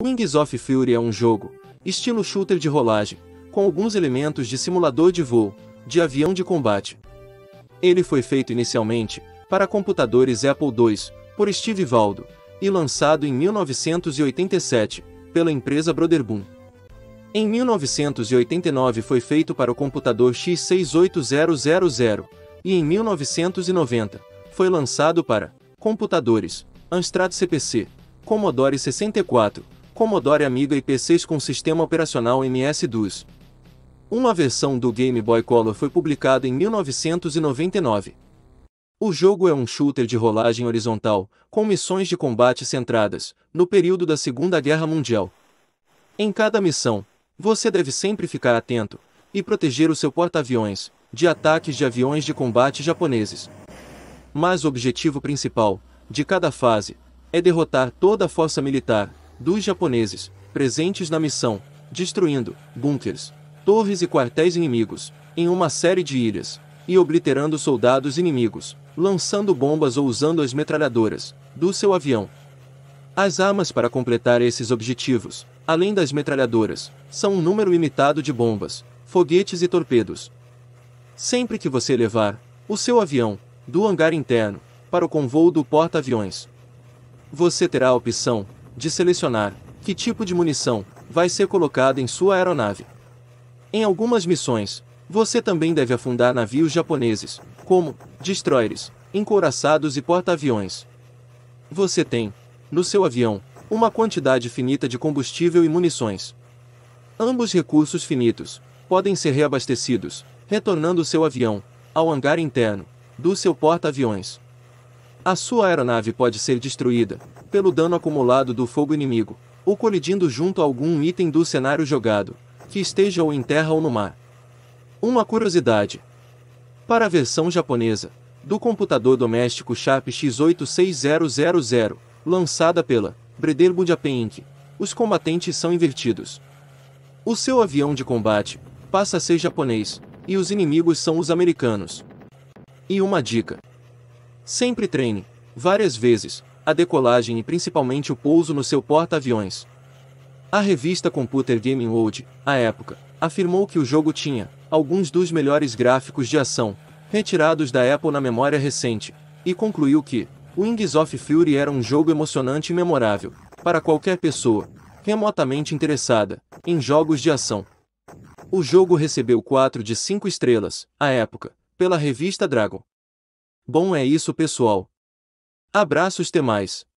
Wings of Fury é um jogo, estilo shooter de rolagem, com alguns elementos de simulador de voo, de avião de combate. Ele foi feito inicialmente para computadores Apple II por Steve Valdo e lançado em 1987 pela empresa Brotherboom. Em 1989 foi feito para o computador X68000 e em 1990 foi lançado para computadores Amstrad CPC, Commodore 64, Commodore Amiga e PCs com sistema operacional MS-DOS. Uma versão do Game Boy Color foi publicada em 1999. O jogo é um shooter de rolagem horizontal, com missões de combate centradas, no período da Segunda Guerra Mundial. Em cada missão, você deve sempre ficar atento e proteger o seu porta-aviões de ataques de aviões de combate japoneses. Mas o objetivo principal de cada fase é derrotar toda a força militar dos japoneses, presentes na missão, destruindo bunkers, torres e quartéis inimigos, em uma série de ilhas, e obliterando soldados inimigos, lançando bombas ou usando as metralhadoras do seu avião. As armas para completar esses objetivos, além das metralhadoras, são um número limitado de bombas, foguetes e torpedos. Sempre que você levar o seu avião do hangar interno para o convoo do porta-aviões, você terá a opção de selecionar que tipo de munição vai ser colocada em sua aeronave. Em algumas missões, você também deve afundar navios japoneses, como destroyers, encouraçados e porta-aviões. Você tem, no seu avião, uma quantidade finita de combustível e munições. Ambos recursos finitos podem ser reabastecidos, retornando seu avião ao hangar interno do seu porta-aviões. A sua aeronave pode ser destruída pelo dano acumulado do fogo inimigo, ou colidindo junto a algum item do cenário jogado, que esteja ou em terra ou no mar. Uma curiosidade. Para a versão japonesa do computador doméstico Sharp X86000, lançada pela Brederbund Japan Inc., os combatentes são invertidos. O seu avião de combate passa a ser japonês, e os inimigos são os americanos. E uma dica: Sempre treine, várias vezes, a decolagem e principalmente o pouso no seu porta-aviões. A revista Computer Gaming World, à época, afirmou que o jogo tinha alguns dos melhores gráficos de ação, retirados da Apple na memória recente, e concluiu que Wings of Fury era um jogo emocionante e memorável, para qualquer pessoa, remotamente interessada, em jogos de ação. O jogo recebeu 4 de 5 estrelas, à época, pela revista Dragon, Bom é isso, pessoal. Abraços, até mais.